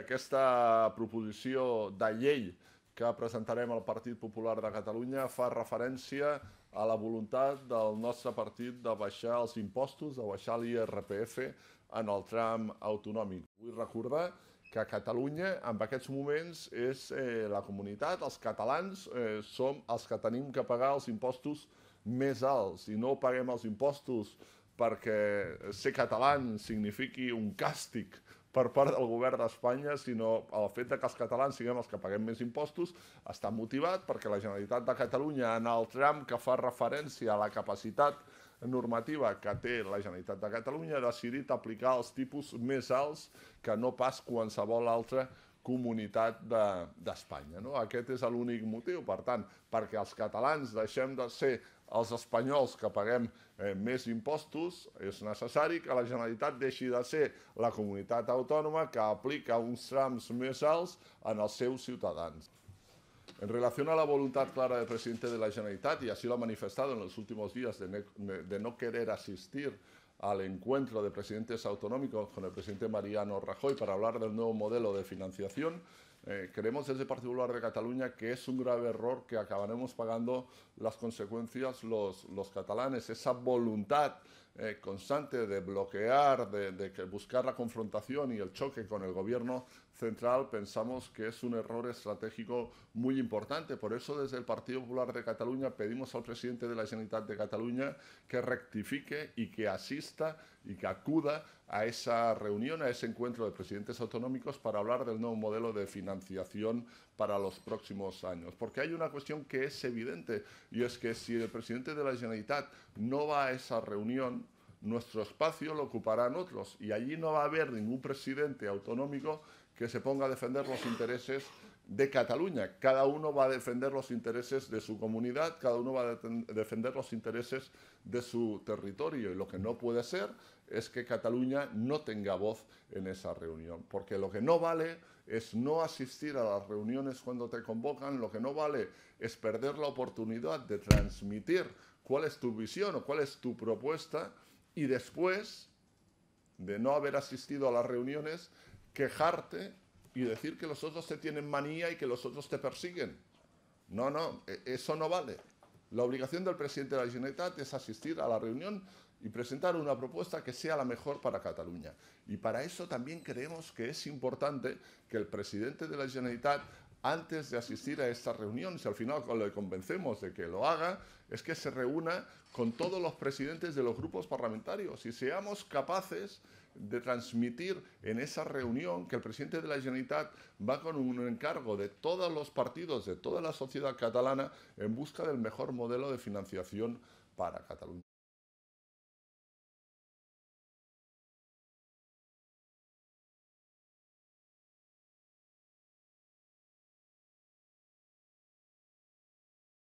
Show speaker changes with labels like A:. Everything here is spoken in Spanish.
A: Aquesta proposició de llei que presentarem al Partit Popular de Catalunya fa referència a la voluntat del nostre partit de baixar els impostos, de baixar l'IRPF en el tram autonòmic. Vull recordar que Catalunya en aquests moments és eh, la comunitat, els catalans eh, som els que tenim que pagar els impostos més alts i no paguem els impostos perquè ser català signifiqui un càstig per part del govern d'Espanya, sinó el fet de que els catalans siguem els que paguem més impostos, està motivat perquè la Generalitat de Catalunya, en el tram que fa referència a la capacitat normativa que té la Generalitat de Catalunya, ha decidit aplicar els tipus més alts que no pas qualsevol altra comunitat d'Espanya. De, no? Aquest és l'únic motiu, per tant, perquè els catalans deixem de ser els espanyols que paguem eh, més impostos, és necessari que la Generalitat deixi de ser la comunitat autònoma que aplica uns trams més alts en els seus ciutadans. En relació a la voluntat clara del president de la Generalitat, i així l'ha manifestat en els últims dies de, de no querer assistir al encuentro de presidentes autonómicos con el presidente Mariano Rajoy para hablar del nuevo modelo de financiación eh, creemos desde el Partido Popular de Cataluña que es un grave error que acabaremos pagando las consecuencias los, los catalanes. Esa voluntad eh, constante de bloquear, de, de, buscar la confrontación y el choque con el gobierno central, pensamos que es un error estratégico muy importante. Por eso desde el Partido Popular de Cataluña pedimos al presidente de la Generalitat de Cataluña que rectifique y que asista y que acuda a esa reunión, a ese encuentro de presidentes autonómicos para hablar del nuevo modelo de financiación financiación para los próximos años. Porque hay una cuestión que es evidente y es que si el presidente de la Generalitat no va a esa reunión, nuestro espacio lo ocuparán otros y allí no va a haber ningún presidente autonómico que se ponga a defender los intereses de Cataluña. Cada uno va a defender los intereses de su comunidad, cada uno va a defender los intereses de su territorio. Y lo que no puede ser es que Cataluña no tenga voz en esa reunión, porque lo que no vale es no asistir a las reuniones cuando te convocan, lo que no vale es perder la oportunidad de transmitir cuál es tu visión o cuál es tu propuesta y después de no haber asistido a las reuniones, quejarte y decir que los otros te tienen manía y que los otros te persiguen. No, no, e, eso no vale. La obligación del presidente de la Generalitat es asistir a la reunión y presentar una propuesta que sea la mejor para Cataluña. Y para eso también creemos que es importante que el presidente de la Generalitat antes de asistir a esta reunión, si al final le convencemos de que lo haga, es que se reúna con todos los presidentes de los grupos parlamentarios y seamos capaces de transmitir en esa reunión que el presidente de la Generalitat va con un encargo de todos los partidos, de toda la sociedad catalana, en busca del mejor modelo de financiación para Cataluña.